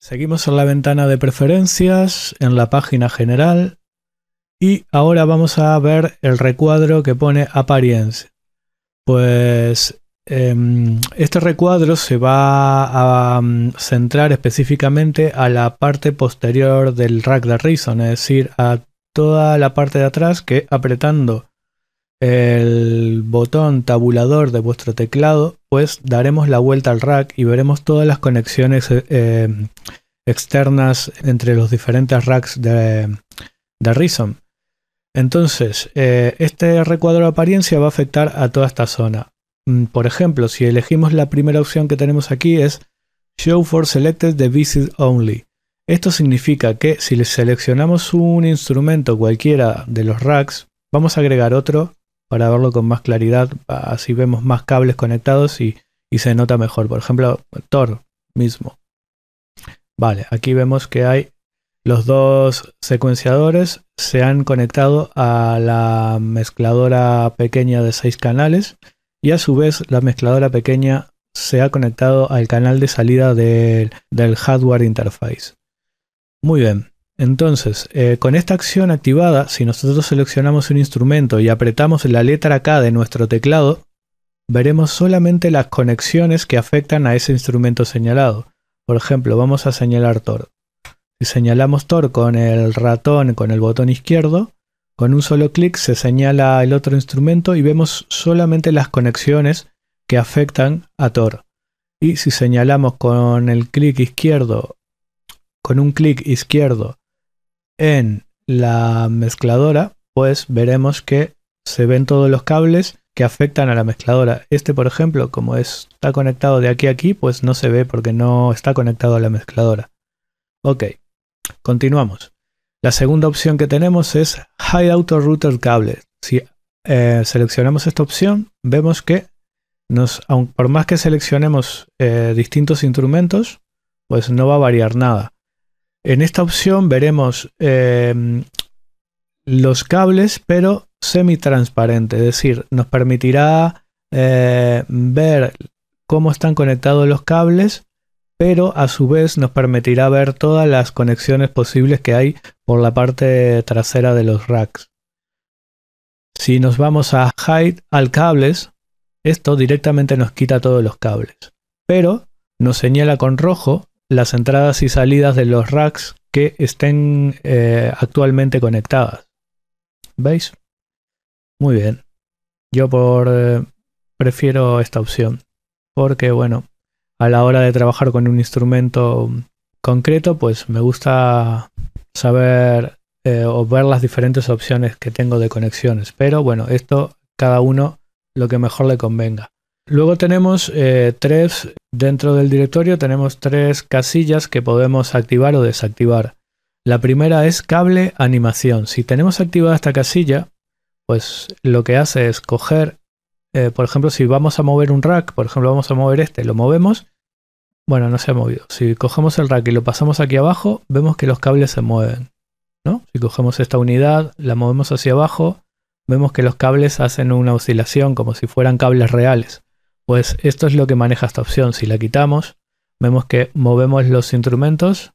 Seguimos en la ventana de preferencias, en la página general y ahora vamos a ver el recuadro que pone apariencia. Pues Em, este recuadro se va a mm, centrar específicamente a la parte posterior del rack de Rison, es decir, a toda la parte de atrás que apretando el botón tabulador de vuestro teclado, pues daremos la vuelta al rack y veremos todas las conexiones eh, em, externas entre los diferentes racks de, Rison. Entonces, eh, este recuadro de apariencia va a afectar a toda esta zona. Mm, por ejemplo, si elegimos la primera opción que tenemos aquí es Show for Selected the Visit Only. Esto significa que si seleccionamos un instrumento cualquiera de los racks, vamos a agregar otro para verlo con más claridad, así vemos más cables conectados y, se nota mejor. Por ejemplo, Tor mismo. Vale, aquí vemos que hay los dos secuenciadores se han conectado a la mezcladora pequeña de seis canales y a su vez la mezcladora pequeña se ha conectado al canal de salida del, hardware interface. Muy bien, entonces eh, con esta acción activada, si nosotros seleccionamos un instrumento y apretamos la letra K de nuestro teclado, veremos solamente las conexiones que afectan a ese instrumento señalado. Por ejemplo, vamos a señalar TOR. Si señalamos TOR con el ratón, con el botón izquierdo, con un solo clic se señala el otro instrumento y vemos solamente las conexiones que afectan a Tor. Y si señalamos con el clic izquierdo, con un clic izquierdo en la mezcladora, pues veremos que se ven todos los cables que afectan a la mezcladora. Este, por ejemplo, como está conectado de aquí a aquí, pues no se ve porque no está conectado a la mezcladora. Ok, continuamos. La segunda opción que tenemos es Hide auto Router Cable. Si eh, seleccionamos esta opción, vemos que nos, por más que seleccionemos eh, distintos instrumentos, pues no va a variar nada. En esta opción veremos eh, los cables, pero semi-transparente, es decir, nos permitirá ver cómo están conectados los cables pero a su vez nos permitirá ver todas las conexiones posibles que hay por la parte trasera de los racks. Si nos vamos a Hide al cables, esto directamente nos quita todos los cables, pero nos señala con rojo las entradas y salidas de los racks que estén eh, actualmente conectadas. ¿Veis? Muy bien. Yo por eh, prefiero esta opción porque bueno, a la hora de trabajar con un instrumento concreto, pues me gusta saber eh, o ver las diferentes opciones que tengo de conexiones. Pero bueno, esto cada uno lo que mejor le convenga. Luego tenemos eh, tres, dentro del directorio tenemos tres casillas que podemos activar o desactivar. La primera es cable animación. Si tenemos activada esta casilla, pues lo que hace es coger, eh, por ejemplo, si vamos a mover un rack, por ejemplo, vamos a mover este, lo movemos bueno, no se ha movido. Si cogemos el rack y lo pasamos aquí abajo, vemos que los cables se mueven. ¿no? Si cogemos esta unidad, la movemos hacia abajo, vemos que los cables hacen una oscilación como si fueran cables reales. Pues esto es lo que maneja esta opción. Si la quitamos, vemos que movemos los instrumentos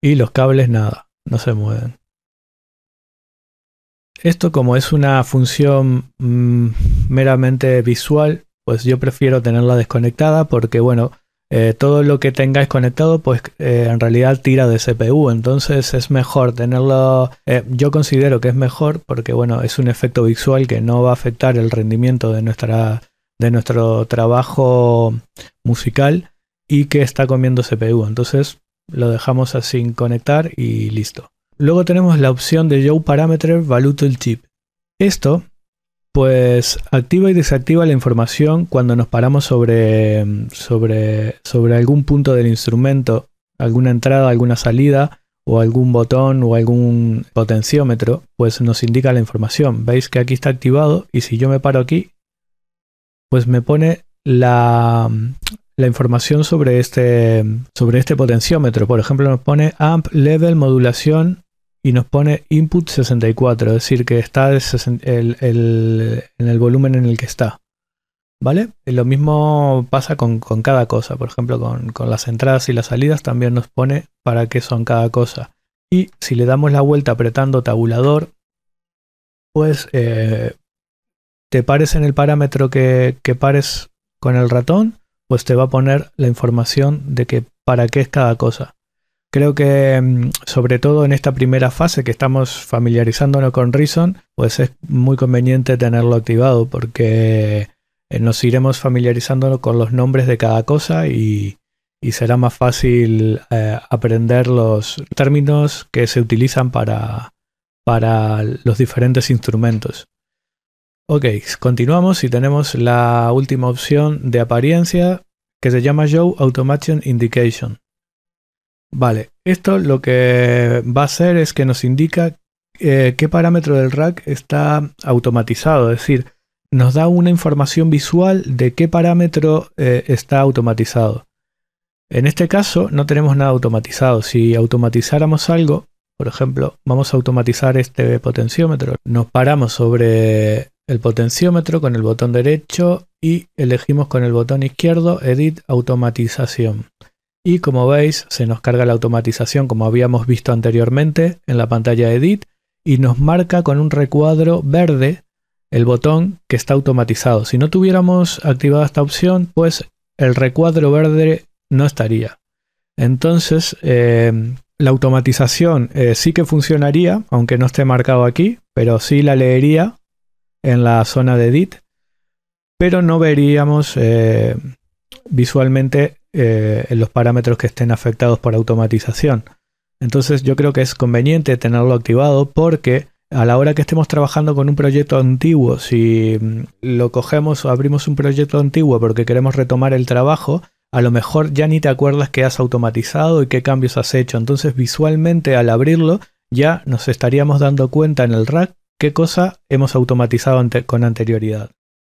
y los cables nada, no se mueven. Esto como es una función mm, meramente visual, pues yo prefiero tenerla desconectada porque, bueno, eh, todo lo que tengáis conectado, pues eh, en realidad tira de CPU. Entonces es mejor tenerlo. Eh, yo considero que es mejor porque, bueno, es un efecto visual que no va a afectar el rendimiento de, nuestra, de nuestro trabajo musical y que está comiendo CPU. Entonces lo dejamos así conectar y listo. Luego tenemos la opción de Show Parameter Value Chip. Esto pues activa y desactiva la información cuando nos paramos sobre, sobre, sobre algún punto del instrumento, alguna entrada, alguna salida o algún botón o algún potenciómetro, pues nos indica la información. Veis que aquí está activado y si yo me paro aquí, pues me pone la, información sobre este, sobre este potenciómetro. Por ejemplo, nos pone amp, level, modulación, y nos pone input 64, es decir, que está en el volumen en el que está. ¿Vale? lo mismo pasa con, cada cosa, por ejemplo, con, las entradas y las salidas también nos pone para qué son cada cosa. Y si le damos la vuelta apretando tabulador, pues eh, te pares en el parámetro que, que, pares con el ratón, pues te va a poner la información de que para qué es cada cosa. Creo que mm, sobre todo en esta primera fase que estamos familiarizándonos con Reason, pues es muy conveniente tenerlo activado porque eh, nos iremos familiarizándonos con los nombres de cada cosa y, será más fácil eh, aprender los términos que se utilizan para, para los diferentes instrumentos. Ok, continuamos y tenemos la última opción de apariencia que se llama Joe Automation Indication. Vale, esto lo que va a hacer es que nos indica eh, qué parámetro del rack está automatizado, es decir, nos da una información visual de qué parámetro eh, está automatizado. En este caso no tenemos nada automatizado. Si automatizáramos algo, por ejemplo, vamos a automatizar este potenciómetro. Nos paramos sobre el potenciómetro con el botón derecho y elegimos con el botón izquierdo Edit Automatización. Y como veis, se nos carga la automatización como habíamos visto anteriormente en la pantalla Edit y nos marca con un recuadro verde el botón que está automatizado. Si no tuviéramos activada esta opción, pues el recuadro verde no estaría. Entonces, eh, la automatización eh, sí que funcionaría, aunque no esté marcado aquí, pero sí la leería en la zona de edit, pero no veríamos eh, visualmente eh, en los parámetros que estén afectados por automatización. Entonces yo creo que es conveniente tenerlo activado porque a la hora que estemos trabajando con un proyecto antiguo, si mm, lo cogemos o abrimos un proyecto antiguo porque queremos retomar el trabajo, a lo mejor ya ni te acuerdas que has automatizado y qué cambios has hecho. Entonces visualmente al abrirlo ya nos estaríamos dando cuenta en el rack qué cosa hemos automatizado con anterioridad.